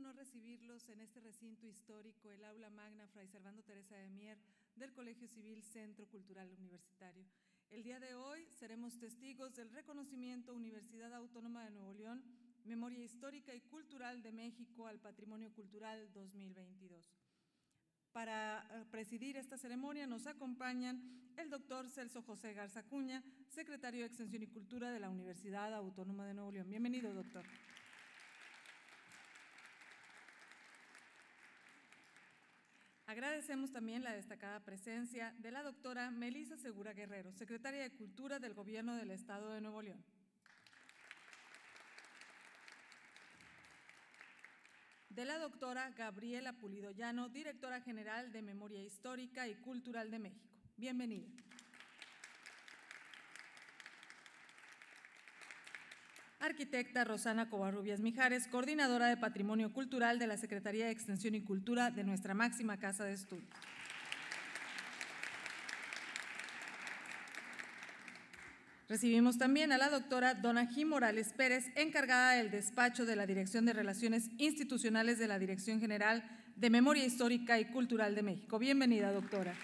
no recibirlos en este recinto histórico, el aula magna Fray Servando Teresa de Mier del Colegio Civil Centro Cultural Universitario. El día de hoy seremos testigos del reconocimiento Universidad Autónoma de Nuevo León, Memoria Histórica y Cultural de México al Patrimonio Cultural 2022. Para eh, presidir esta ceremonia nos acompañan el doctor Celso José Garza Cuña, secretario de Extensión y Cultura de la Universidad Autónoma de Nuevo León. Bienvenido, doctor. Agradecemos también la destacada presencia de la doctora Melisa Segura Guerrero, secretaria de Cultura del Gobierno del Estado de Nuevo León. De la doctora Gabriela Pulido Llano, directora general de Memoria Histórica y Cultural de México. Bienvenida. arquitecta Rosana Covarrubias Mijares, coordinadora de Patrimonio Cultural de la Secretaría de Extensión y Cultura de nuestra máxima casa de estudio. Recibimos también a la doctora Dona Jim Morales Pérez, encargada del despacho de la Dirección de Relaciones Institucionales de la Dirección General de Memoria Histórica y Cultural de México. Bienvenida, doctora.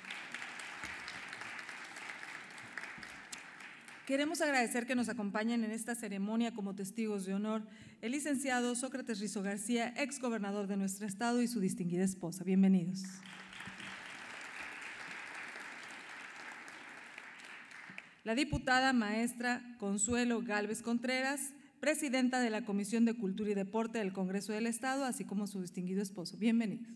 Queremos agradecer que nos acompañen en esta ceremonia como testigos de honor el licenciado Sócrates Rizo García, ex gobernador de nuestro estado y su distinguida esposa. Bienvenidos. La diputada maestra Consuelo Galvez Contreras, presidenta de la Comisión de Cultura y Deporte del Congreso del Estado, así como su distinguido esposo. Bienvenidos.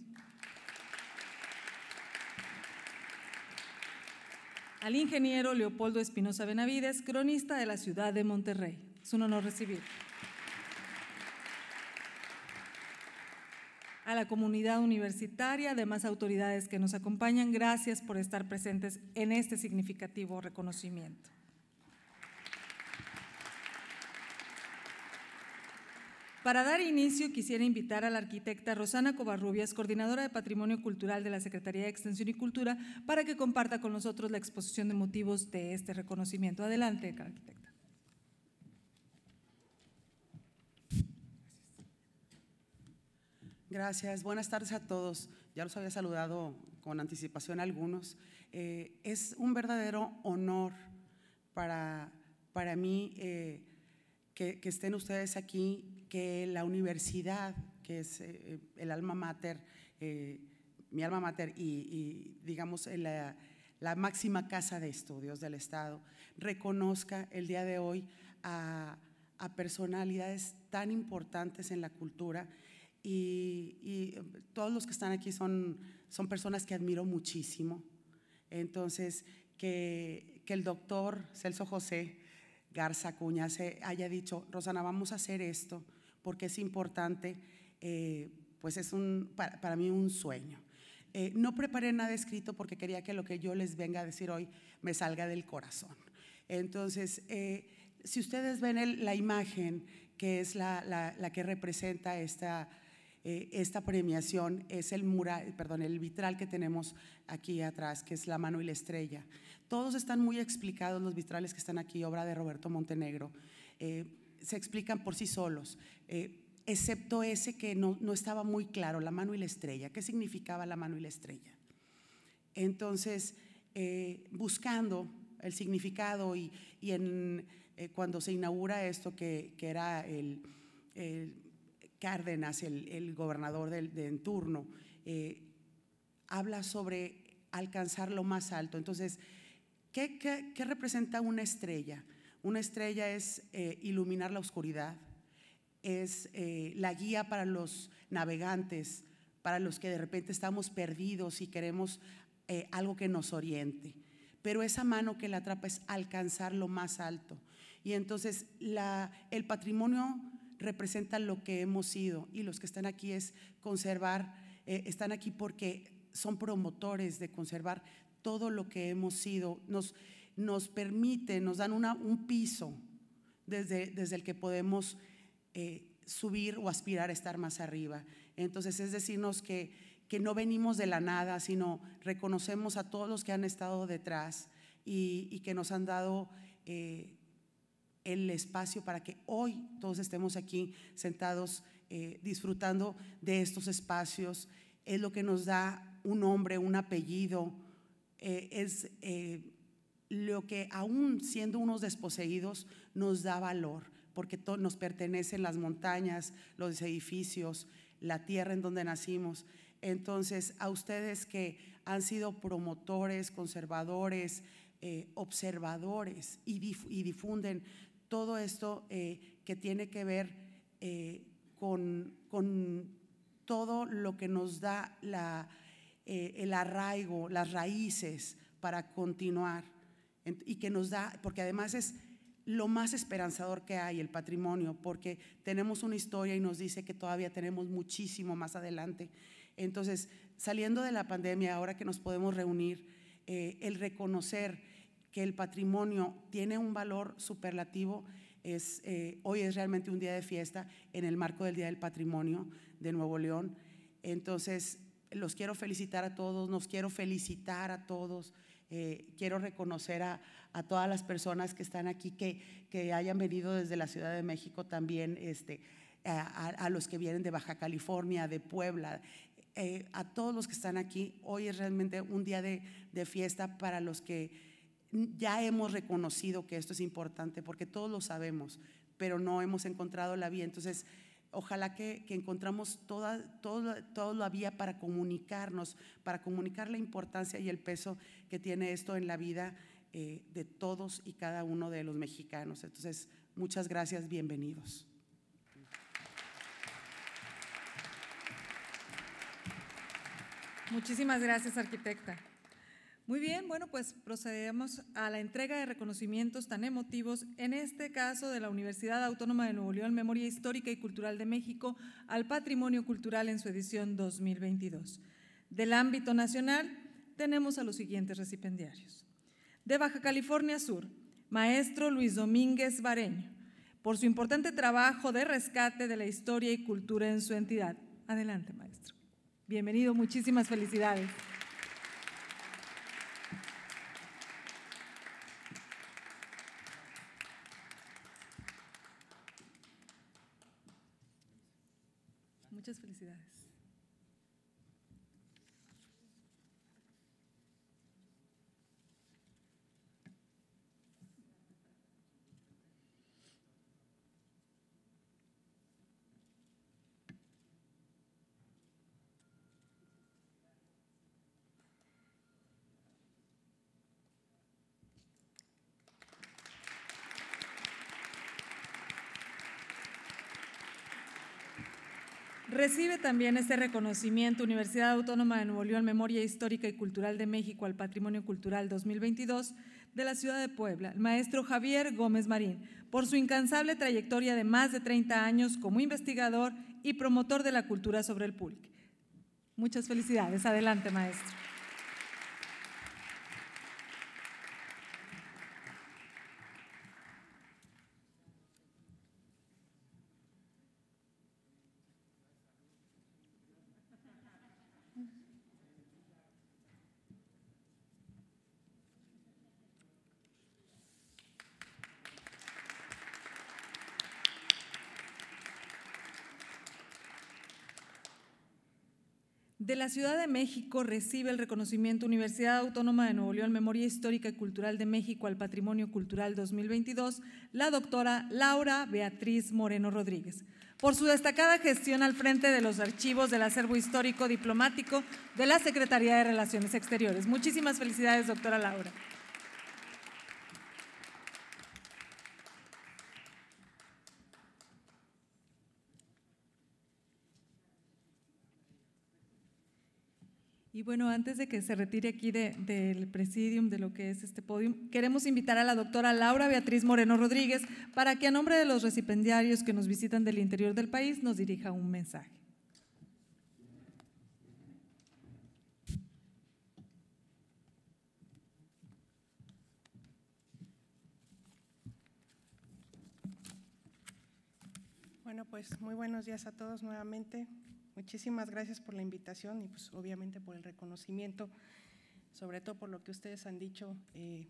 al ingeniero Leopoldo Espinosa Benavides, cronista de la ciudad de Monterrey. Es un honor recibir. A la comunidad universitaria, además autoridades que nos acompañan, gracias por estar presentes en este significativo reconocimiento. Para dar inicio, quisiera invitar a la arquitecta Rosana Covarrubias, coordinadora de Patrimonio Cultural de la Secretaría de Extensión y Cultura, para que comparta con nosotros la exposición de motivos de este reconocimiento. Adelante, arquitecta. Gracias. Buenas tardes a todos. Ya los había saludado con anticipación algunos. Eh, es un verdadero honor para, para mí eh, que estén ustedes aquí que la universidad, que es eh, el alma mater, eh, mi alma mater y, digamos la, máxima casa de estudios del Estado, reconozca el día de hoy a, personalidades tan importantes en la cultura y, eh, todos los que están aquí son, personas que admiro muchísimo. Entonces, que, el doctor Celso José Garza Cuña se haya dicho, Rosana, vamos a hacer esto porque es importante, eh, pues es un, para, mí un sueño. Eh, no preparé nada escrito porque quería que lo que yo les venga a decir hoy me salga del corazón. Entonces, eh, si ustedes ven la imagen que es la, la, que representa esta, esta premiación, es el mural, perdón, el vitral que tenemos aquí atrás, que es la mano y la estrella. Todos están muy explicados los vitrales que están aquí, obra de Roberto Montenegro se explican por sí solos, eh, excepto ese que no, estaba muy claro, la mano y la estrella. ¿Qué significaba la mano y la estrella? Entonces, eh, buscando el significado y, en, eh, cuando se inaugura esto que, que era el, Cárdenas, el, gobernador del, de en habla sobre alcanzar lo más alto. Entonces, ¿qué, qué representa una estrella? Una estrella es eh, iluminar la oscuridad, es eh, la guía para los navegantes, para los que de repente estamos perdidos y queremos eh, algo que nos oriente. Pero esa mano que la atrapa es alcanzar lo más alto. Y entonces el patrimonio representa lo que hemos sido y los que están aquí es conservar, están aquí porque son promotores de conservar todo lo que hemos sido. Nos, nos permite, nos dan una, un piso desde, desde, el que podemos eh, subir o aspirar a estar más arriba. Entonces es decirnos que, que no venimos de la nada, sino reconocemos a todos los que han estado detrás y, que nos han dado... Eh, el espacio para que hoy todos estemos aquí sentados eh, disfrutando de estos espacios. Es lo que nos da un nombre, un apellido, es lo que aún siendo unos desposeídos nos da valor, porque nos pertenecen las montañas, los edificios, la tierra en donde nacimos. Entonces, a ustedes que han sido promotores, conservadores, eh, observadores y, difunden todo esto eh, que tiene que ver eh, con, todo lo que nos da el arraigo, las raíces para continuar y que nos da, porque además es lo más esperanzador que hay, el patrimonio, porque tenemos una historia y nos dice que todavía tenemos muchísimo más adelante. Entonces, saliendo de la pandemia, ahora que nos podemos reunir, eh, el reconocer que el patrimonio tiene un valor superlativo, es, eh, hoy es realmente un día de fiesta en el marco del Día del Patrimonio de Nuevo León. Entonces, los quiero felicitar a todos, nos quiero felicitar a todos. Eh, quiero reconocer a, todas las personas que están aquí, que, que, hayan venido desde la Ciudad de México también, este, a, los que vienen de Baja California, de Puebla, eh, a todos los que están aquí. Hoy es realmente un día de, de fiesta para los que ya hemos reconocido que esto es importante, porque todos lo sabemos, pero no hemos encontrado la vía. Entonces, ojalá que, que encontramos toda, toda, toda, la vía para comunicarnos, para comunicar la importancia y el peso que tiene esto en la vida eh, de todos y cada uno de los mexicanos. Entonces, muchas gracias, bienvenidos. Muchísimas gracias, arquitecta. Muy bien, bueno, pues procedemos a la entrega de reconocimientos tan emotivos, en este caso de la Universidad Autónoma de Nuevo León, Memoria Histórica y Cultural de México, al Patrimonio Cultural en su edición 2022. Del ámbito nacional, tenemos a los siguientes recipendiarios. De Baja California Sur, maestro Luis Domínguez Vareño, por su importante trabajo de rescate de la historia y cultura en su entidad. Adelante, maestro. Bienvenido, muchísimas felicidades. Recibe también este reconocimiento Universidad Autónoma de Nuevo León Memoria Histórica y Cultural de México al Patrimonio Cultural 2022 de la ciudad de Puebla, el maestro Javier Gómez Marín, por su incansable trayectoria de más de 30 años como investigador y promotor de la cultura sobre el público. Muchas felicidades. Adelante, maestro. la Ciudad de México recibe el reconocimiento Universidad Autónoma de Nuevo León Memoria Histórica y Cultural de México al Patrimonio Cultural 2022, la doctora Laura Beatriz Moreno Rodríguez, por su destacada gestión al frente de los archivos del acervo histórico diplomático de la Secretaría de Relaciones Exteriores. Muchísimas felicidades, doctora Laura. Y bueno, antes de que se retire aquí del presidium, de lo que es este podium, queremos invitar a la doctora Laura Beatriz Moreno Rodríguez para que a nombre de los recipendiarios que nos visitan del interior del país nos dirija un mensaje. Bueno, pues muy buenos días a todos nuevamente. Muchísimas gracias por la invitación y pues obviamente por el reconocimiento, sobre todo por lo que ustedes han dicho. Eh,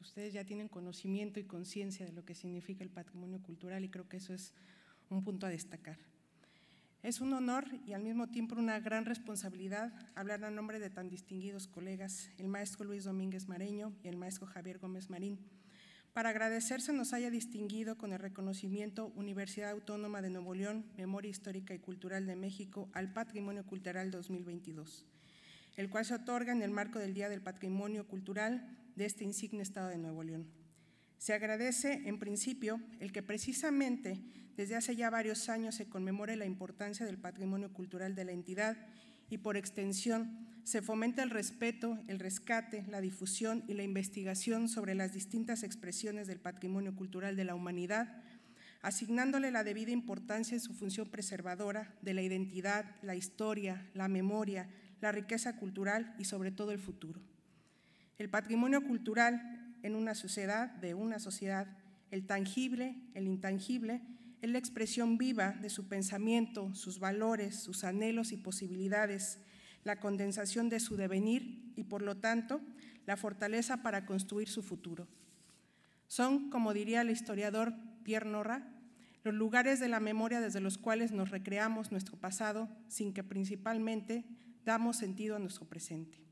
ustedes ya tienen conocimiento y conciencia de lo que significa el patrimonio cultural y creo que eso es un punto a destacar. Es un honor y al mismo tiempo una gran responsabilidad hablar a nombre de tan distinguidos colegas, el maestro Luis Domínguez Mareño y el maestro Javier Gómez Marín para agradecerse nos haya distinguido con el reconocimiento Universidad Autónoma de Nuevo León, Memoria Histórica y Cultural de México al Patrimonio Cultural 2022, el cual se otorga en el marco del Día del Patrimonio Cultural de este insigne Estado de Nuevo León. Se agradece, en principio, el que precisamente desde hace ya varios años se conmemore la importancia del patrimonio cultural de la entidad y por extensión se fomenta el respeto, el rescate, la difusión y la investigación sobre las distintas expresiones del patrimonio cultural de la humanidad, asignándole la debida importancia en su función preservadora de la identidad, la historia, la memoria, la riqueza cultural y sobre todo el futuro. El patrimonio cultural en una sociedad, de una sociedad, el tangible, el intangible, es la expresión viva de su pensamiento, sus valores, sus anhelos y posibilidades, la condensación de su devenir y, por lo tanto, la fortaleza para construir su futuro. Son, como diría el historiador Pierre Norra, los lugares de la memoria desde los cuales nos recreamos nuestro pasado sin que principalmente damos sentido a nuestro presente.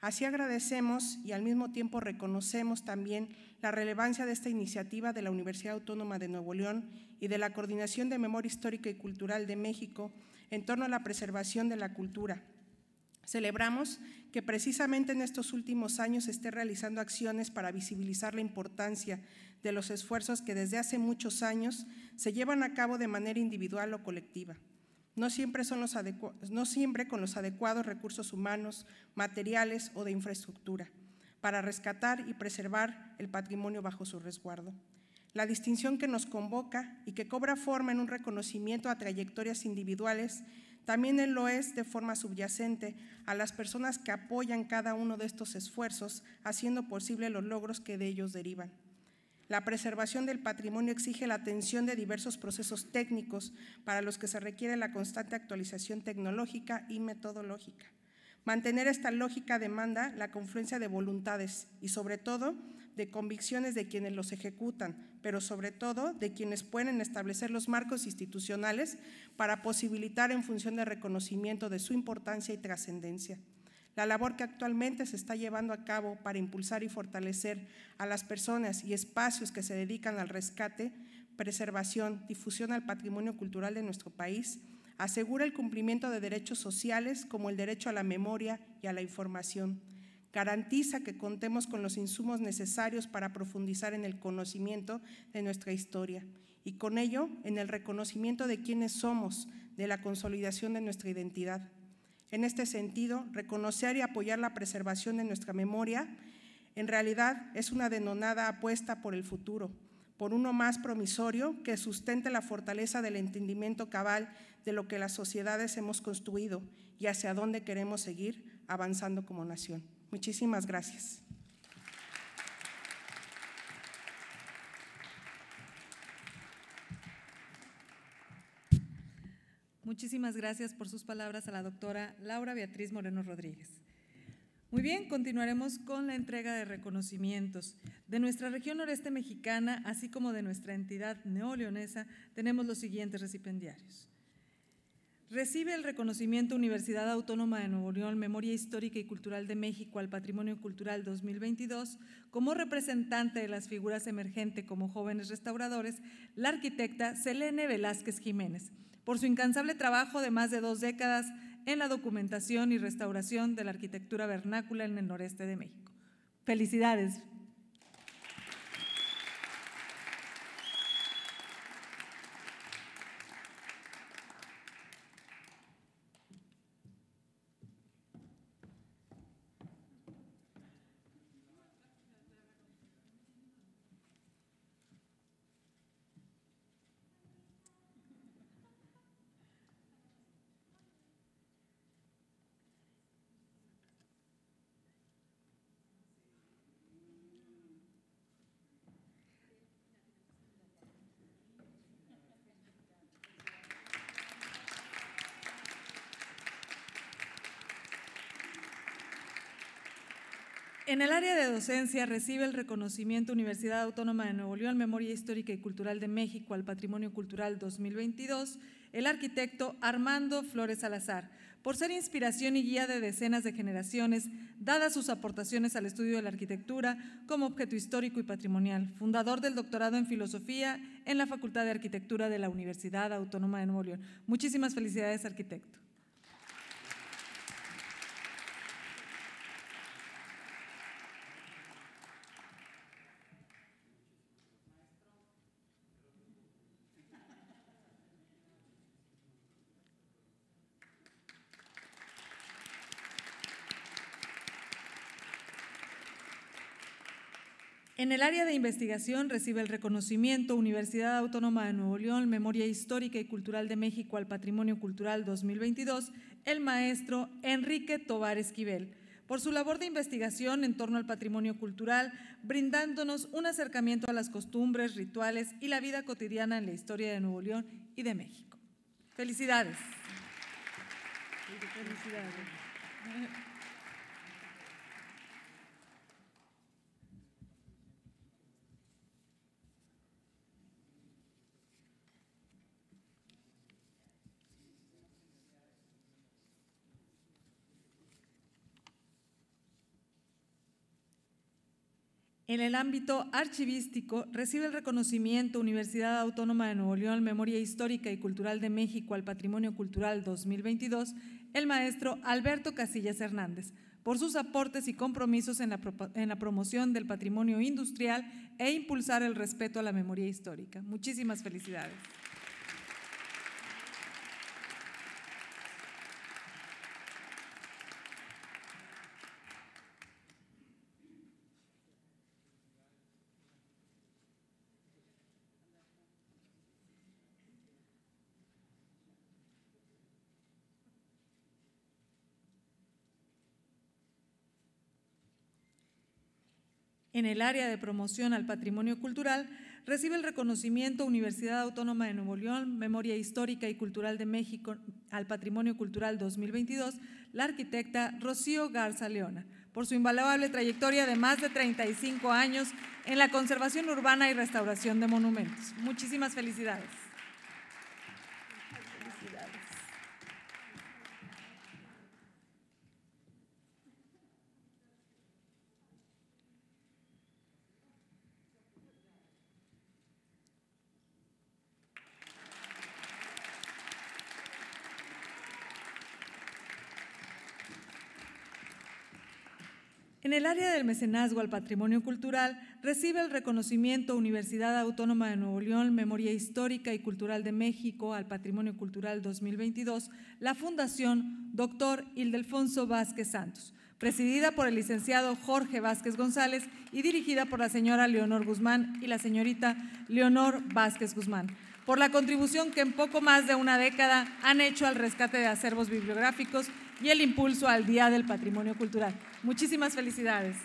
Así agradecemos y al mismo tiempo reconocemos también la relevancia de esta iniciativa de la Universidad Autónoma de Nuevo León y de la Coordinación de Memoria Histórica y Cultural de México en torno a la preservación de la cultura. Celebramos que precisamente en estos últimos años se esté realizando acciones para visibilizar la importancia de los esfuerzos que desde hace muchos años se llevan a cabo de manera individual o colectiva no siempre, son los no siempre con los adecuados recursos humanos, materiales o de infraestructura, para rescatar y preservar el patrimonio bajo su resguardo. La distinción que nos convoca y que cobra forma en un reconocimiento a trayectorias individuales también lo es de forma subyacente a las personas que apoyan cada uno de estos esfuerzos, haciendo posible los logros que de ellos derivan. La preservación del patrimonio exige la atención de diversos procesos técnicos para los que se requiere la constante actualización tecnológica y metodológica. Mantener esta lógica demanda la confluencia de voluntades y sobre todo de convicciones de quienes los ejecutan, pero sobre todo de quienes pueden establecer los marcos institucionales para posibilitar en función del reconocimiento de su importancia y trascendencia la labor que actualmente se está llevando a cabo para impulsar y fortalecer a las personas y espacios que se dedican al rescate, preservación, difusión al patrimonio cultural de nuestro país, asegura el cumplimiento de derechos sociales como el derecho a la memoria y a la información. Garantiza que contemos con los insumos necesarios para profundizar en el conocimiento de nuestra historia y con ello en el reconocimiento de quiénes somos, de la consolidación de nuestra identidad en este sentido, reconocer y apoyar la preservación de nuestra memoria en realidad es una denonada apuesta por el futuro, por uno más promisorio que sustente la fortaleza del entendimiento cabal de lo que las sociedades hemos construido y hacia dónde queremos seguir avanzando como nación. Muchísimas gracias. Muchísimas gracias por sus palabras a la doctora Laura Beatriz Moreno Rodríguez. Muy bien, continuaremos con la entrega de reconocimientos. De nuestra región noreste mexicana, así como de nuestra entidad neoleonesa, tenemos los siguientes recipendiarios. Recibe el reconocimiento Universidad Autónoma de Nuevo León Memoria Histórica y Cultural de México al Patrimonio Cultural 2022 como representante de las figuras emergentes como jóvenes restauradores, la arquitecta Selene Velázquez Jiménez por su incansable trabajo de más de dos décadas en la documentación y restauración de la arquitectura vernácula en el noreste de México. Felicidades, En el área de docencia recibe el reconocimiento Universidad Autónoma de Nuevo León, Memoria Histórica y Cultural de México al Patrimonio Cultural 2022, el arquitecto Armando Flores Salazar, por ser inspiración y guía de decenas de generaciones, dadas sus aportaciones al estudio de la arquitectura como objeto histórico y patrimonial, fundador del doctorado en filosofía en la Facultad de Arquitectura de la Universidad Autónoma de Nuevo León. Muchísimas felicidades, arquitecto. En el área de investigación recibe el reconocimiento Universidad Autónoma de Nuevo León, Memoria Histórica y Cultural de México al Patrimonio Cultural 2022, el maestro Enrique Tobar Esquivel, por su labor de investigación en torno al patrimonio cultural, brindándonos un acercamiento a las costumbres, rituales y la vida cotidiana en la historia de Nuevo León y de México. Felicidades. Felicidades. En el ámbito archivístico, recibe el reconocimiento Universidad Autónoma de Nuevo León Memoria Histórica y Cultural de México al Patrimonio Cultural 2022 el maestro Alberto Casillas Hernández por sus aportes y compromisos en la, en la promoción del patrimonio industrial e impulsar el respeto a la memoria histórica. Muchísimas felicidades. en el área de promoción al patrimonio cultural, recibe el reconocimiento Universidad Autónoma de Nuevo León, Memoria Histórica y Cultural de México al Patrimonio Cultural 2022, la arquitecta Rocío Garza Leona, por su invaluable trayectoria de más de 35 años en la conservación urbana y restauración de monumentos. Muchísimas felicidades. En el área del mecenazgo al patrimonio cultural, recibe el reconocimiento Universidad Autónoma de Nuevo León, Memoria Histórica y Cultural de México al Patrimonio Cultural 2022, la Fundación Dr. Ildefonso Vázquez Santos, presidida por el licenciado Jorge Vázquez González y dirigida por la señora Leonor Guzmán y la señorita Leonor Vázquez Guzmán por la contribución que en poco más de una década han hecho al rescate de acervos bibliográficos y el impulso al Día del Patrimonio Cultural. Muchísimas felicidades.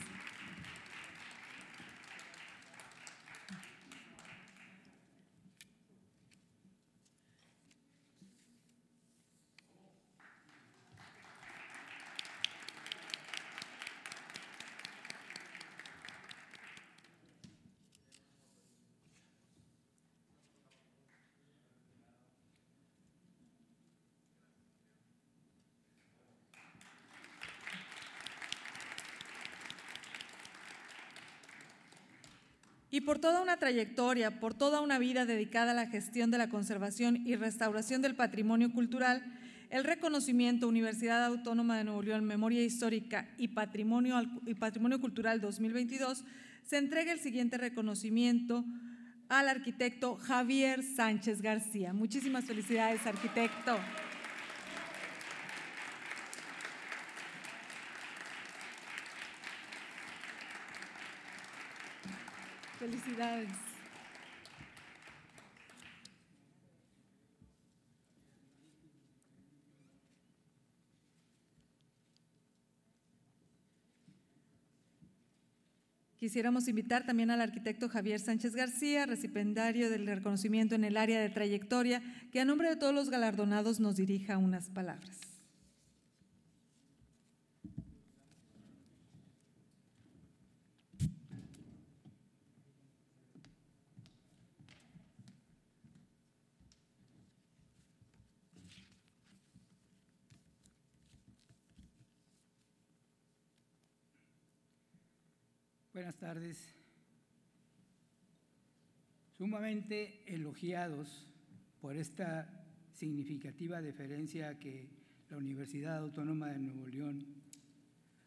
por toda una trayectoria, por toda una vida dedicada a la gestión de la conservación y restauración del patrimonio cultural, el reconocimiento Universidad Autónoma de Nuevo León Memoria Histórica y Patrimonio, y Patrimonio Cultural 2022 se entrega el siguiente reconocimiento al arquitecto Javier Sánchez García. Muchísimas felicidades, arquitecto. Felicidades. Quisiéramos invitar también al arquitecto Javier Sánchez García, recipendario del reconocimiento en el área de trayectoria, que a nombre de todos los galardonados nos dirija unas palabras. tardes, sumamente elogiados por esta significativa deferencia que la Universidad Autónoma de Nuevo León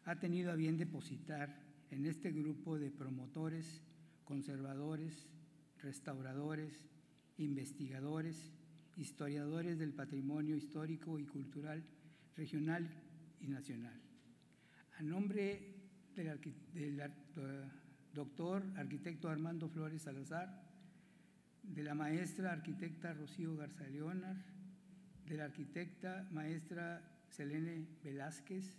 ha tenido a bien depositar en este grupo de promotores, conservadores, restauradores, investigadores, historiadores del patrimonio histórico y cultural regional y nacional. A nombre del, del, doctor arquitecto Armando Flores Salazar, de la maestra arquitecta Rocío Garza Leonar, de la arquitecta maestra Selene Velázquez,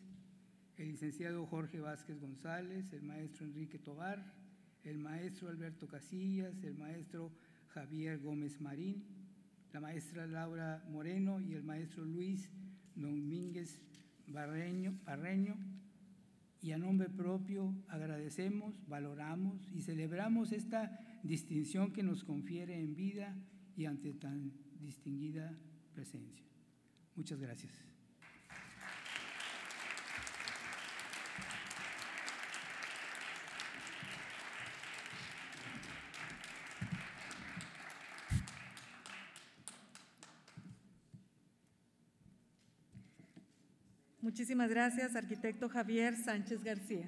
el licenciado Jorge Vázquez González, el maestro Enrique Tobar, el maestro Alberto Casillas, el maestro Javier Gómez Marín, la maestra Laura Moreno y el maestro Luis Domínguez Barreño, Barreño y a nombre propio agradecemos, valoramos y celebramos esta distinción que nos confiere en vida y ante tan distinguida presencia. Muchas gracias. Muchísimas gracias, arquitecto Javier Sánchez García.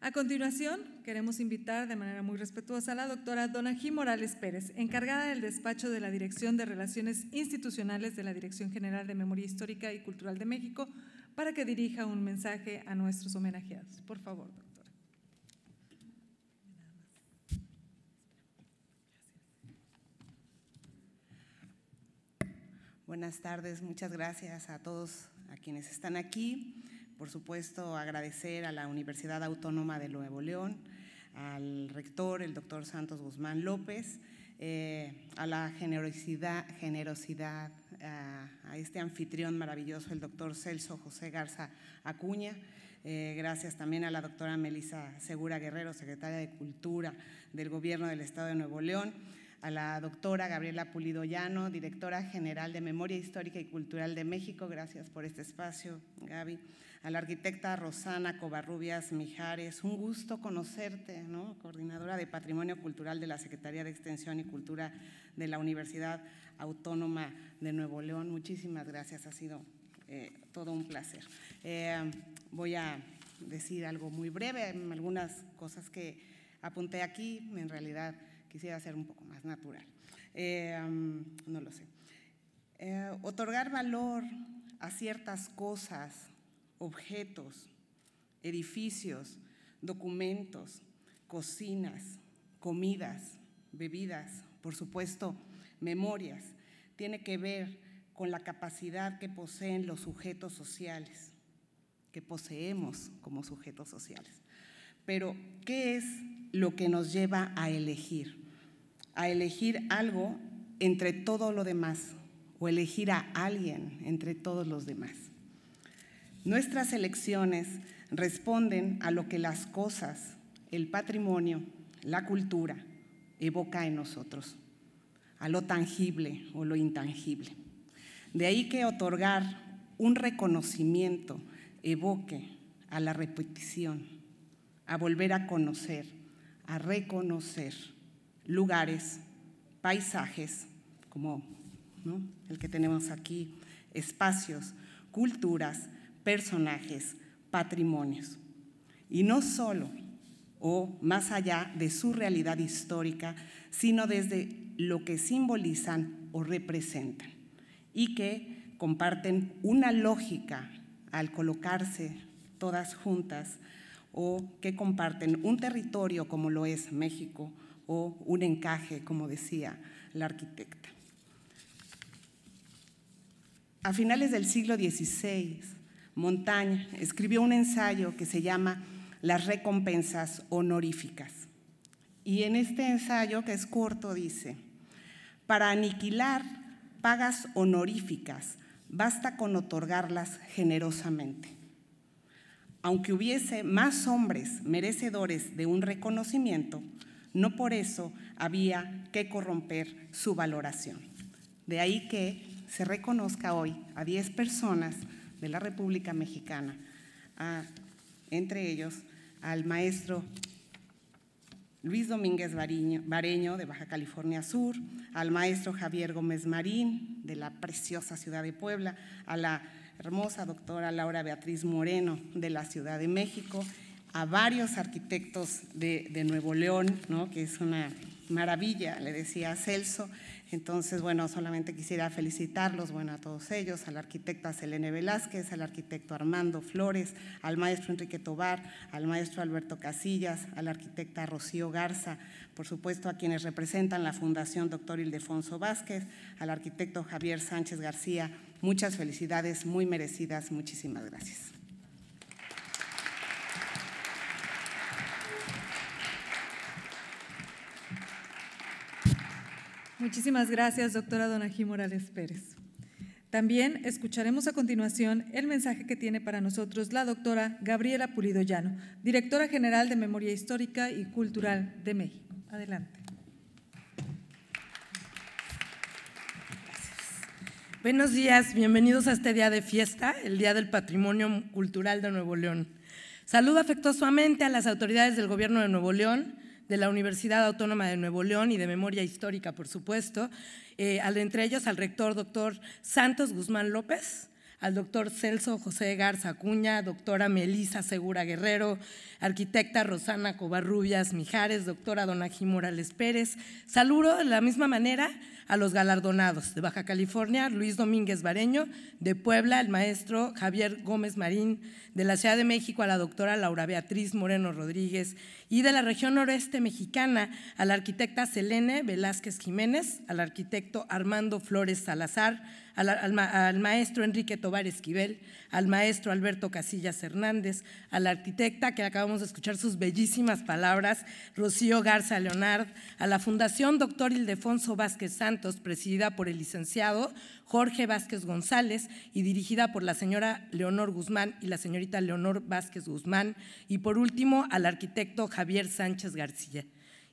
A continuación, queremos invitar de manera muy respetuosa a la doctora Dona G. Morales Pérez, encargada del despacho de la Dirección de Relaciones Institucionales de la Dirección General de Memoria Histórica y Cultural de México, para que dirija un mensaje a nuestros homenajeados. Por favor, Buenas tardes, muchas gracias a todos a quienes están aquí. Por supuesto, agradecer a la Universidad Autónoma de Nuevo León, al rector, el doctor Santos Guzmán López, eh, a la generosidad, generosidad eh, a, este anfitrión maravilloso, el doctor Celso José Garza Acuña. Eh, gracias también a la doctora Melisa Segura Guerrero, secretaria de Cultura del Gobierno del Estado de Nuevo León a la doctora Gabriela Pulido Llano, directora general de Memoria Histórica y Cultural de México, gracias por este espacio, Gaby, a la arquitecta Rosana Covarrubias Mijares, un gusto conocerte, ¿no? coordinadora de Patrimonio Cultural de la Secretaría de Extensión y Cultura de la Universidad Autónoma de Nuevo León, muchísimas gracias, ha sido eh, todo un placer. Eh, voy a decir algo muy breve, algunas cosas que apunté aquí, en realidad Quisiera ser un poco más natural. Em, no lo sé. Eh, otorgar valor a ciertas cosas, objetos, edificios, documentos, cocinas, comidas, bebidas, por supuesto, memorias, tiene que ver con la capacidad que poseen los sujetos sociales, que poseemos como sujetos sociales. Pero, ¿qué es lo que nos lleva a elegir? a elegir algo entre todo lo demás o elegir a alguien entre todos los demás. Nuestras elecciones responden a lo que las cosas, el patrimonio, la cultura evoca en nosotros, a lo tangible o lo intangible. De ahí que otorgar un reconocimiento evoque a la repetición, a volver a conocer, a reconocer lugares, paisajes, como el que tenemos aquí, espacios, culturas, personajes, patrimonios. Y no solo o más allá de su realidad histórica, sino desde lo que simbolizan o representan y que comparten una lógica al colocarse todas juntas o que comparten un territorio como lo es México o un encaje, como decía la arquitecta. A finales del siglo XVI, Montaña escribió un ensayo que se llama Las recompensas honoríficas. Y en este ensayo, que es corto, dice, para aniquilar pagas honoríficas, basta con otorgarlas generosamente. Aunque hubiese más hombres merecedores de un reconocimiento, no por eso había que corromper su valoración. De ahí que se reconozca hoy a 10 personas de la República Mexicana, entre ellos al maestro Luis Domínguez Vareño, de Baja California Sur, al maestro Javier Gómez Marín de la preciosa ciudad de Puebla, a la hermosa doctora Laura Beatriz Moreno de la Ciudad de México a varios arquitectos de, Nuevo León, ¿no? que es una maravilla, le decía Celso. Entonces, bueno, solamente quisiera felicitarlos, bueno, a todos ellos, al arquitecto arquitecta Selene Velázquez, al arquitecto Armando Flores, al maestro Enrique Tobar, al maestro Alberto Casillas, al arquitecto arquitecta Rocío Garza, por supuesto a quienes representan la Fundación Doctor Ildefonso Vázquez, al arquitecto Javier Sánchez García. Muchas felicidades, muy merecidas, muchísimas gracias. Muchísimas gracias, doctora Donají Morales Pérez. También escucharemos a continuación el mensaje que tiene para nosotros la doctora Gabriela Pulido Llano, directora general de Memoria Histórica y Cultural de México. Adelante. Buenos días, bienvenidos a este día de fiesta, el Día del Patrimonio Cultural de Nuevo León. Saludo afectuosamente a las autoridades del Gobierno de Nuevo León, de la Universidad Autónoma de Nuevo León y de Memoria Histórica, por supuesto, eh, entre ellos al rector doctor Santos Guzmán López, al doctor Celso José Garza Acuña, doctora Melisa Segura Guerrero, arquitecta Rosana Covarrubias Mijares, doctora Dona Morales Pérez. Saludo de la misma manera a los galardonados de Baja California, Luis Domínguez Bareño, de Puebla, el maestro Javier Gómez Marín, de la Ciudad de México a la doctora Laura Beatriz Moreno Rodríguez y de la región noreste mexicana a la arquitecta Selene Velázquez Jiménez, al arquitecto Armando Flores Salazar, al, maestro Enrique Tobar Esquivel, al maestro Alberto Casillas Hernández, a la arquitecta que acabamos de escuchar sus bellísimas palabras, Rocío Garza Leonard, a la Fundación Doctor Ildefonso Vázquez Santos, presidida por el licenciado Jorge Vázquez González y dirigida por la señora Leonor Guzmán y la señorita Leonor Vázquez Guzmán, y por último al arquitecto Javier Sánchez García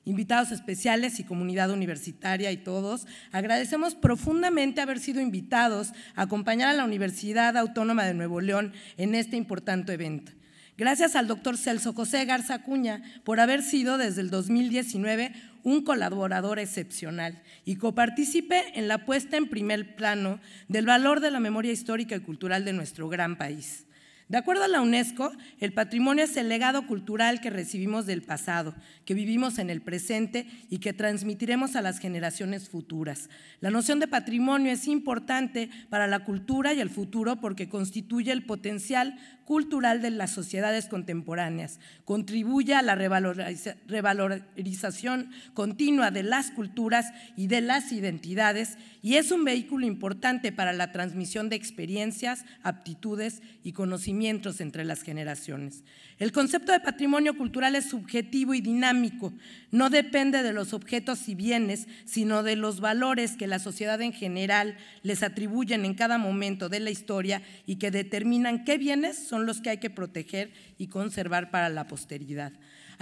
invitados especiales y comunidad universitaria y todos, agradecemos profundamente haber sido invitados a acompañar a la Universidad Autónoma de Nuevo León en este importante evento. Gracias al doctor Celso José Garza Cuña por haber sido desde el 2019 un colaborador excepcional y copartícipe en la puesta en primer plano del valor de la memoria histórica y cultural de nuestro gran país. De acuerdo a la UNESCO, el patrimonio es el legado cultural que recibimos del pasado, que vivimos en el presente y que transmitiremos a las generaciones futuras. La noción de patrimonio es importante para la cultura y el futuro porque constituye el potencial cultural de las sociedades contemporáneas, contribuye a la revalorización continua de las culturas y de las identidades y es un vehículo importante para la transmisión de experiencias, aptitudes y conocimientos entre las generaciones. El concepto de patrimonio cultural es subjetivo y dinámico, no depende de los objetos y bienes, sino de los valores que la sociedad en general les atribuyen en cada momento de la historia y que determinan qué bienes son los que hay que proteger y conservar para la posteridad.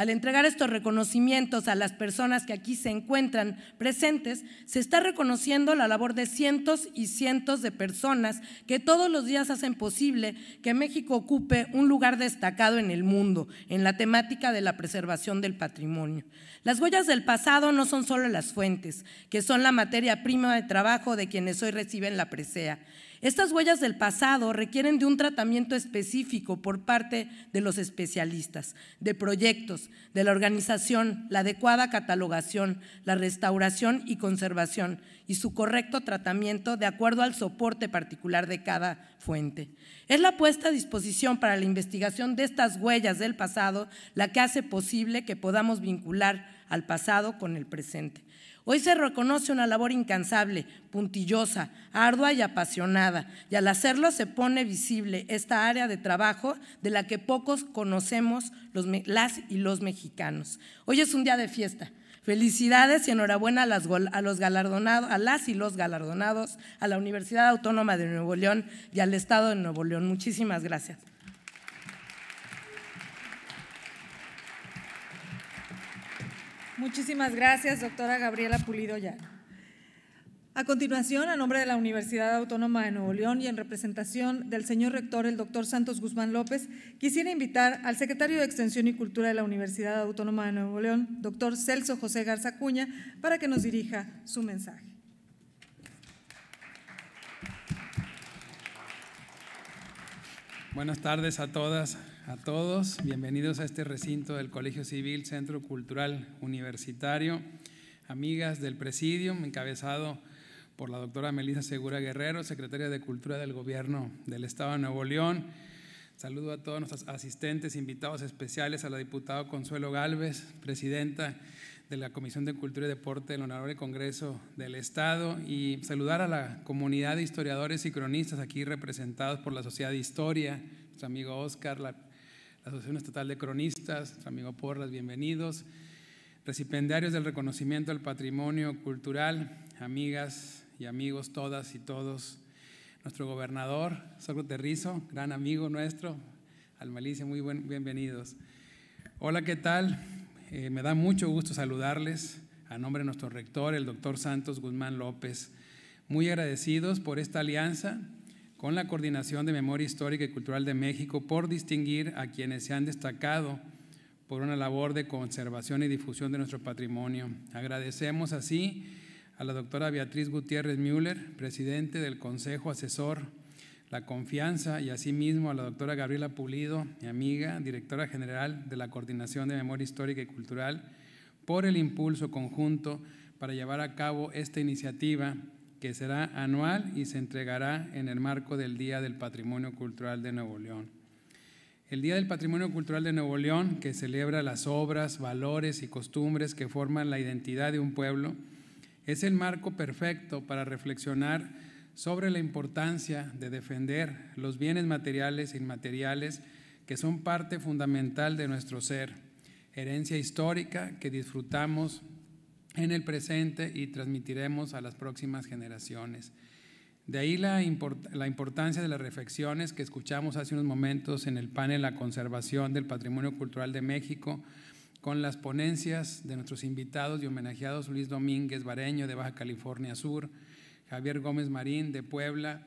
Al entregar estos reconocimientos a las personas que aquí se encuentran presentes, se está reconociendo la labor de cientos y cientos de personas que todos los días hacen posible que México ocupe un lugar destacado en el mundo, en la temática de la preservación del patrimonio. Las huellas del pasado no son solo las fuentes, que son la materia prima de trabajo de quienes hoy reciben la presea. Estas huellas del pasado requieren de un tratamiento específico por parte de los especialistas, de proyectos, de la organización, la adecuada catalogación, la restauración y conservación y su correcto tratamiento de acuerdo al soporte particular de cada fuente. Es la puesta a disposición para la investigación de estas huellas del pasado la que hace posible que podamos vincular al pasado con el presente Hoy se reconoce una labor incansable, puntillosa, ardua y apasionada, y al hacerlo se pone visible esta área de trabajo de la que pocos conocemos los, las y los mexicanos. Hoy es un día de fiesta. Felicidades y enhorabuena a, las, a los galardonados, a las y los galardonados, a la Universidad Autónoma de Nuevo León y al Estado de Nuevo León. Muchísimas gracias. Muchísimas gracias, doctora Gabriela Pulido Llano. A continuación, a nombre de la Universidad Autónoma de Nuevo León y en representación del señor rector, el doctor Santos Guzmán López, quisiera invitar al secretario de Extensión y Cultura de la Universidad Autónoma de Nuevo León, doctor Celso José Garza Cuña, para que nos dirija su mensaje. Buenas tardes a todas a todos. Bienvenidos a este recinto del Colegio Civil Centro Cultural Universitario. Amigas del Presidium, encabezado por la doctora Melissa Segura Guerrero, secretaria de Cultura del Gobierno del Estado de Nuevo León. Saludo a todos nuestros asistentes, invitados especiales, a la diputada Consuelo Galvez, presidenta de la Comisión de Cultura y Deporte del Honorable Congreso del Estado y saludar a la comunidad de historiadores y cronistas aquí representados por la Sociedad de Historia, nuestro amigo Oscar, la la Asociación Estatal de Cronistas, nuestro amigo Porras, bienvenidos. Recipendarios del reconocimiento del patrimonio cultural, amigas y amigos todas y todos. Nuestro gobernador, Sogro Terrizo, gran amigo nuestro, Almalicia, muy bienvenidos. Hola, ¿qué tal? Eh, me da mucho gusto saludarles a nombre de nuestro rector, el doctor Santos Guzmán López. Muy agradecidos por esta alianza con la Coordinación de Memoria Histórica y Cultural de México por distinguir a quienes se han destacado por una labor de conservación y difusión de nuestro patrimonio. Agradecemos así a la doctora Beatriz Gutiérrez Müller, presidente del Consejo Asesor, la confianza y asimismo a la doctora Gabriela Pulido, mi amiga, directora general de la Coordinación de Memoria Histórica y Cultural, por el impulso conjunto para llevar a cabo esta iniciativa que será anual y se entregará en el marco del Día del Patrimonio Cultural de Nuevo León. El Día del Patrimonio Cultural de Nuevo León, que celebra las obras, valores y costumbres que forman la identidad de un pueblo, es el marco perfecto para reflexionar sobre la importancia de defender los bienes materiales e inmateriales que son parte fundamental de nuestro ser, herencia histórica que disfrutamos en el presente y transmitiremos a las próximas generaciones. De ahí la, importancia de las reflexiones que escuchamos hace unos momentos en el panel La conservación del patrimonio cultural de México, con las ponencias de nuestros invitados y homenajeados Luis Domínguez Bareño de Baja California Sur, Javier Gómez Marín de Puebla,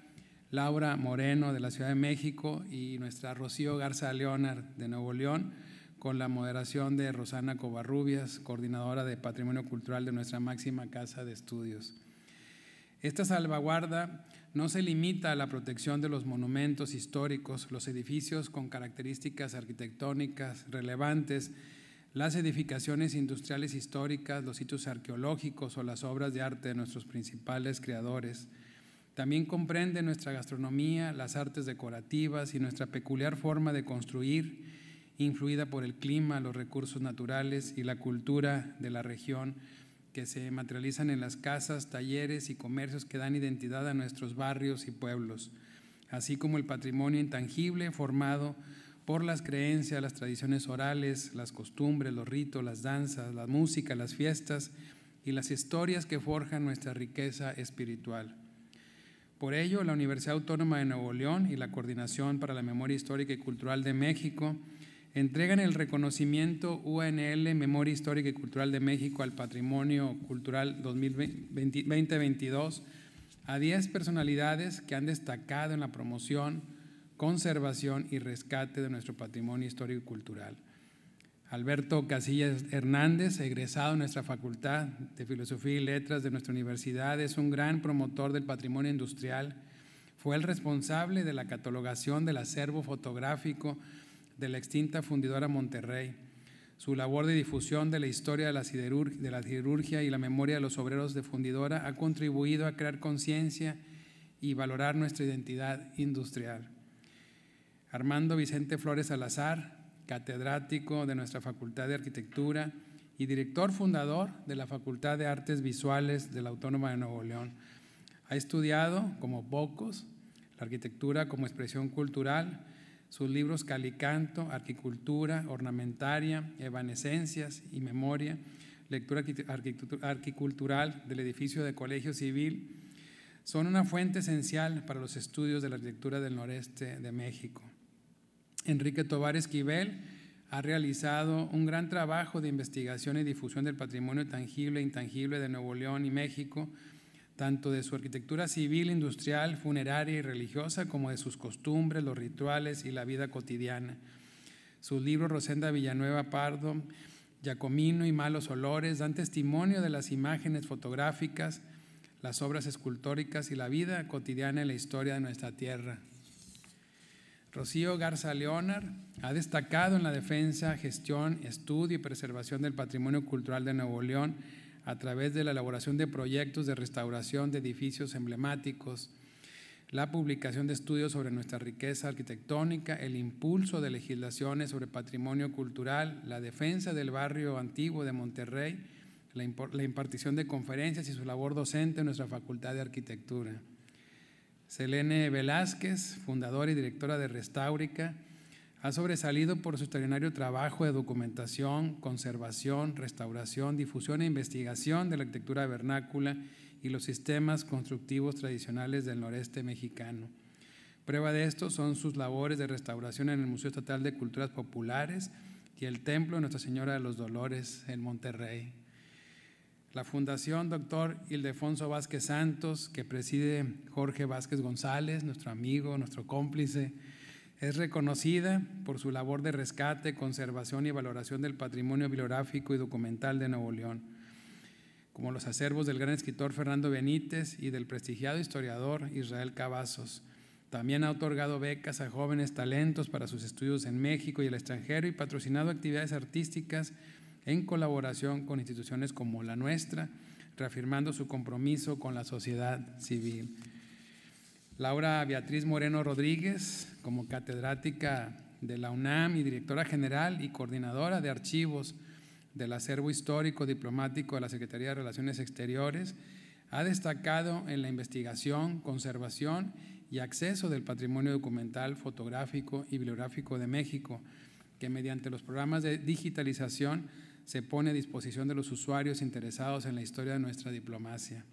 Laura Moreno de la Ciudad de México y nuestra Rocío Garza Leonard de Nuevo León con la moderación de Rosana Covarrubias, coordinadora de Patrimonio Cultural de nuestra máxima casa de estudios. Esta salvaguarda no se limita a la protección de los monumentos históricos, los edificios con características arquitectónicas relevantes, las edificaciones industriales históricas, los sitios arqueológicos o las obras de arte de nuestros principales creadores. También comprende nuestra gastronomía, las artes decorativas y nuestra peculiar forma de construir influida por el clima, los recursos naturales y la cultura de la región que se materializan en las casas, talleres y comercios que dan identidad a nuestros barrios y pueblos, así como el patrimonio intangible formado por las creencias, las tradiciones orales, las costumbres, los ritos, las danzas, la música, las fiestas y las historias que forjan nuestra riqueza espiritual. Por ello, la Universidad Autónoma de Nuevo León y la Coordinación para la Memoria Histórica y Cultural de México entregan el reconocimiento UNL Memoria Histórica y Cultural de México al Patrimonio Cultural 2022 a 10 personalidades que han destacado en la promoción, conservación y rescate de nuestro patrimonio histórico y cultural. Alberto Casillas Hernández, egresado de nuestra Facultad de Filosofía y Letras de nuestra universidad, es un gran promotor del patrimonio industrial. Fue el responsable de la catalogación del acervo fotográfico de la extinta fundidora Monterrey, su labor de difusión de la historia de la, de y la memoria de los obreros de fundidora ha contribuido a crear conciencia y valorar nuestra identidad industrial. Armando Vicente Flores Salazar, catedrático de nuestra Facultad de Arquitectura y director fundador de la Facultad de Artes Visuales de la Autónoma de Nuevo León, ha estudiado, como pocos, la arquitectura como expresión cultural, sus libros Calicanto, Arquicultura, Ornamentaria, Evanescencias y Memoria, lectura arquicultural del edificio de Colegio Civil, son una fuente esencial para los estudios de la arquitectura del noreste de México. Enrique Tobar Esquivel ha realizado un gran trabajo de investigación y difusión del patrimonio tangible e intangible de Nuevo León y México, tanto de su arquitectura civil, industrial, funeraria y religiosa, como de sus costumbres, los rituales y la vida cotidiana. Sus libros Rosenda Villanueva Pardo, Giacomino y Malos Olores dan testimonio de las imágenes fotográficas, las obras escultóricas y la vida cotidiana en la historia de nuestra tierra. Rocío Garza Leonar ha destacado en la defensa, gestión, estudio y preservación del patrimonio cultural de Nuevo León a través de la elaboración de proyectos de restauración de edificios emblemáticos, la publicación de estudios sobre nuestra riqueza arquitectónica, el impulso de legislaciones sobre patrimonio cultural, la defensa del barrio antiguo de Monterrey, la, impartición de conferencias y su labor docente en nuestra Facultad de Arquitectura. Selene Velázquez, fundadora y directora de Restaurica, ha sobresalido por su extraordinario trabajo de documentación, conservación, restauración, difusión e investigación de la arquitectura vernácula y los sistemas constructivos tradicionales del noreste mexicano. Prueba de esto son sus labores de restauración en el Museo Estatal de Culturas Populares y el Templo de Nuestra Señora de los Dolores en Monterrey. La Fundación Doctor Ildefonso Vázquez Santos, que preside Jorge Vázquez González, nuestro amigo, nuestro cómplice, es reconocida por su labor de rescate, conservación y valoración del patrimonio bibliográfico y documental de Nuevo León, como los acervos del gran escritor Fernando Benítez y del prestigiado historiador Israel Cavazos. También ha otorgado becas a jóvenes talentos para sus estudios en México y el extranjero y patrocinado actividades artísticas en colaboración con instituciones como la nuestra, reafirmando su compromiso con la sociedad civil. Laura Beatriz Moreno Rodríguez, como catedrática de la UNAM y directora general y coordinadora de archivos del acervo histórico diplomático de la Secretaría de Relaciones Exteriores, ha destacado en la investigación, conservación y acceso del patrimonio documental, fotográfico y bibliográfico de México, que mediante los programas de digitalización se pone a disposición de los usuarios interesados en la historia de nuestra diplomacia.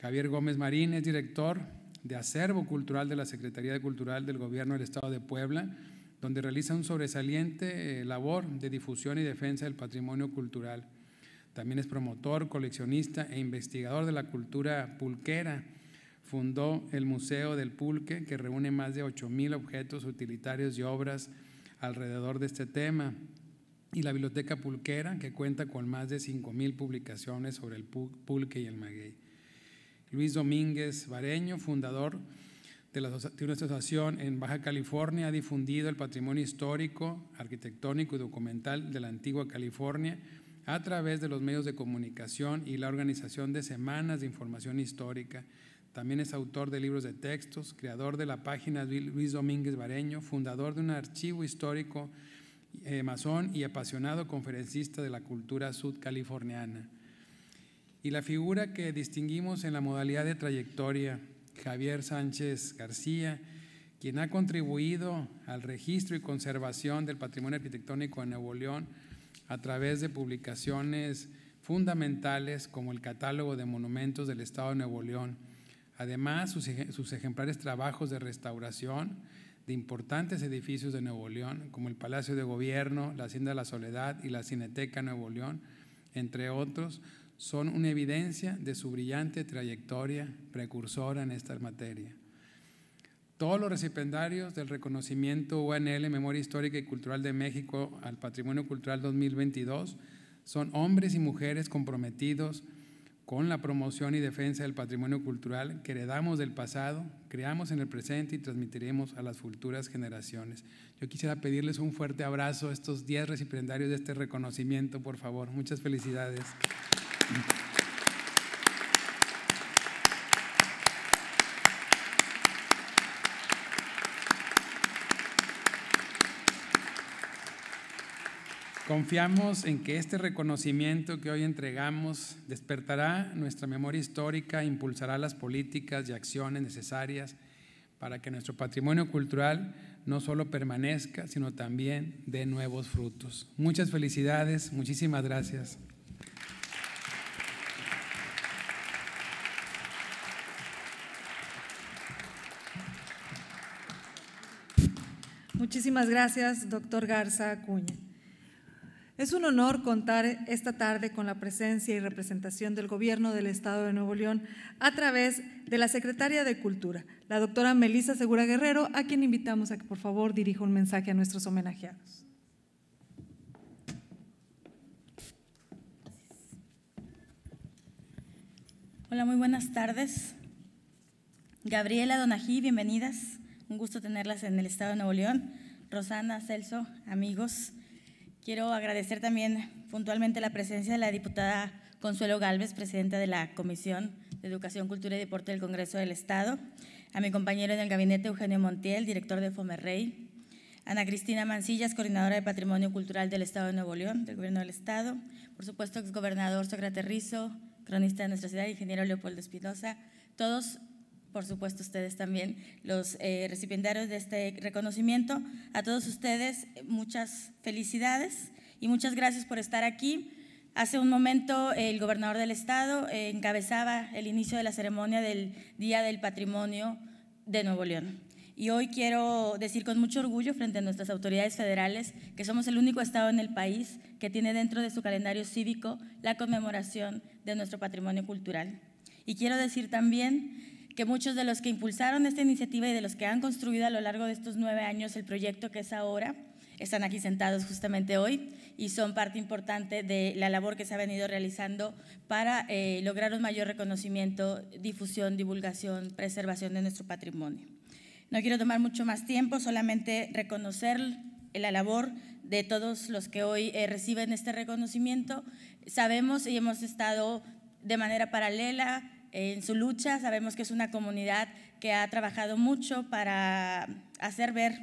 Javier Gómez Marín es director de acervo cultural de la Secretaría de Cultural del Gobierno del Estado de Puebla, donde realiza un sobresaliente eh, labor de difusión y defensa del patrimonio cultural. También es promotor, coleccionista e investigador de la cultura pulquera. Fundó el Museo del Pulque, que reúne más de 8.000 objetos utilitarios y obras alrededor de este tema, y la Biblioteca Pulquera, que cuenta con más de 5.000 publicaciones sobre el pulque y el maguey. Luis Domínguez Vareño, fundador de, una asociación en Baja California, ha difundido el patrimonio histórico, arquitectónico y documental de la antigua California a través de los medios de comunicación y la organización de semanas de información histórica. También es autor de libros de textos, creador de la página Luis Domínguez Vareño, fundador de un archivo histórico eh, masón y apasionado conferencista de la cultura sudcaliforniana y la figura que distinguimos en la modalidad de trayectoria, Javier Sánchez García, quien ha contribuido al registro y conservación del patrimonio arquitectónico de Nuevo León a través de publicaciones fundamentales como el Catálogo de Monumentos del Estado de Nuevo León. Además, sus, ejemplares trabajos de restauración de importantes edificios de Nuevo León, como el Palacio de Gobierno, la Hacienda de la Soledad y la Cineteca Nuevo León, entre otros, son una evidencia de su brillante trayectoria precursora en esta materia. Todos los recipendarios del reconocimiento UNL Memoria Histórica y Cultural de México al Patrimonio Cultural 2022 son hombres y mujeres comprometidos con la promoción y defensa del patrimonio cultural que heredamos del pasado, creamos en el presente y transmitiremos a las futuras generaciones. Yo quisiera pedirles un fuerte abrazo a estos 10 recipendarios de este reconocimiento, por favor. Muchas felicidades. Confiamos en que este reconocimiento que hoy entregamos despertará nuestra memoria histórica, impulsará las políticas y acciones necesarias para que nuestro patrimonio cultural no solo permanezca, sino también dé nuevos frutos. Muchas felicidades, muchísimas gracias. Muchísimas gracias, doctor Garza Acuña. Es un honor contar esta tarde con la presencia y representación del Gobierno del Estado de Nuevo León a través de la Secretaria de Cultura, la doctora Melisa Segura Guerrero, a quien invitamos a que por favor dirija un mensaje a nuestros homenajeados. Hola, muy buenas tardes. Gabriela Donají, bienvenidas. Un gusto tenerlas en el Estado de Nuevo León. Rosana, Celso, amigos. Quiero agradecer también puntualmente la presencia de la diputada Consuelo Gálvez, presidenta de la Comisión de Educación, Cultura y Deporte del Congreso del Estado, a mi compañero en el gabinete Eugenio Montiel, director de Fomerrey, Ana Cristina Mancillas, coordinadora de Patrimonio Cultural del Estado de Nuevo León, del Gobierno del Estado, por supuesto, gobernador Sócrates Rizo, cronista de nuestra ciudad, ingeniero Leopoldo Espinosa, todos por supuesto ustedes también, los eh, de este reconocimiento. A todos ustedes, muchas felicidades y muchas gracias por estar aquí. Hace un momento el gobernador del estado eh, encabezaba el inicio de la ceremonia del Día del Patrimonio de Nuevo León. Y hoy quiero decir con mucho orgullo frente a nuestras autoridades federales que somos el único estado en el país que tiene dentro de su calendario cívico la conmemoración de nuestro patrimonio cultural. Y quiero decir también que muchos de los que impulsaron esta iniciativa y de los que han construido a lo largo de estos nueve años el proyecto que es ahora, están aquí sentados justamente hoy y son parte importante de la labor que se ha venido realizando para eh, lograr un mayor reconocimiento, difusión, divulgación, preservación de nuestro patrimonio. No quiero tomar mucho más tiempo, solamente reconocer la labor de todos los que hoy eh, reciben este reconocimiento. Sabemos y hemos estado de manera paralela en su lucha. Sabemos que es una comunidad que ha trabajado mucho para hacer ver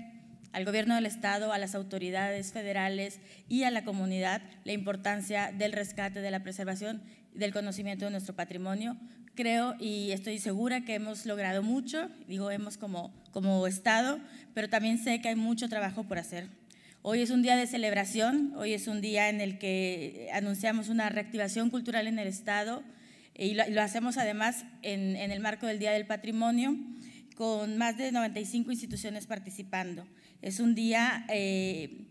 al gobierno del Estado, a las autoridades federales y a la comunidad la importancia del rescate, de la preservación y del conocimiento de nuestro patrimonio. Creo y estoy segura que hemos logrado mucho, digo hemos como, como Estado, pero también sé que hay mucho trabajo por hacer. Hoy es un día de celebración, hoy es un día en el que anunciamos una reactivación cultural en el Estado, y lo, hacemos además en, el marco del Día del Patrimonio con más de 95 instituciones participando. Es un día, eh,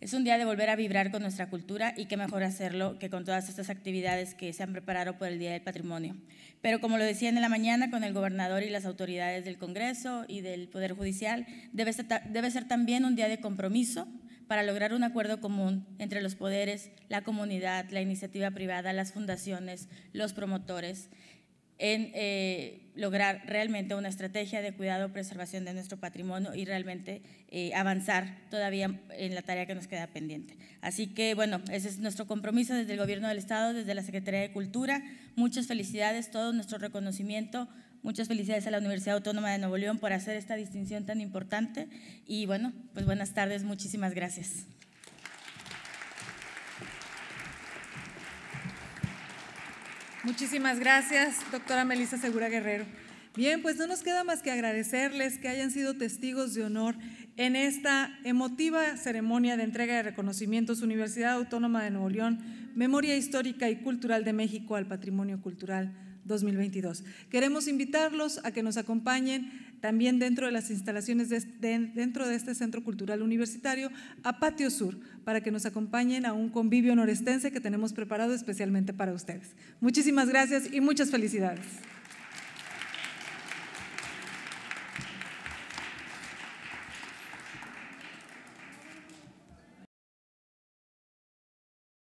es un día de volver a vibrar con nuestra cultura y qué mejor hacerlo que con todas estas actividades que se han preparado por el Día del Patrimonio. Pero como lo decía en la mañana, con el gobernador y las autoridades del Congreso y del Poder Judicial, debe debe ser también un día de compromiso para lograr un acuerdo común entre los poderes, la comunidad, la iniciativa privada, las fundaciones, los promotores, en eh, lograr realmente una estrategia de cuidado, preservación de nuestro patrimonio y realmente eh, avanzar todavía en la tarea que nos queda pendiente. Así que, bueno, ese es nuestro compromiso desde el Gobierno del Estado, desde la Secretaría de Cultura. Muchas felicidades, todo nuestro reconocimiento Muchas felicidades a la Universidad Autónoma de Nuevo León por hacer esta distinción tan importante. Y bueno, pues buenas tardes, muchísimas gracias. Muchísimas gracias, doctora Melissa Segura Guerrero. Bien, pues no nos queda más que agradecerles que hayan sido testigos de honor en esta emotiva ceremonia de entrega de reconocimientos Universidad Autónoma de Nuevo León, Memoria Histórica y Cultural de México al Patrimonio Cultural 2022. Queremos invitarlos a que nos acompañen también dentro de las instalaciones, este, dentro de este Centro Cultural Universitario, a Patio Sur, para que nos acompañen a un convivio norestense que tenemos preparado especialmente para ustedes. Muchísimas gracias y muchas felicidades.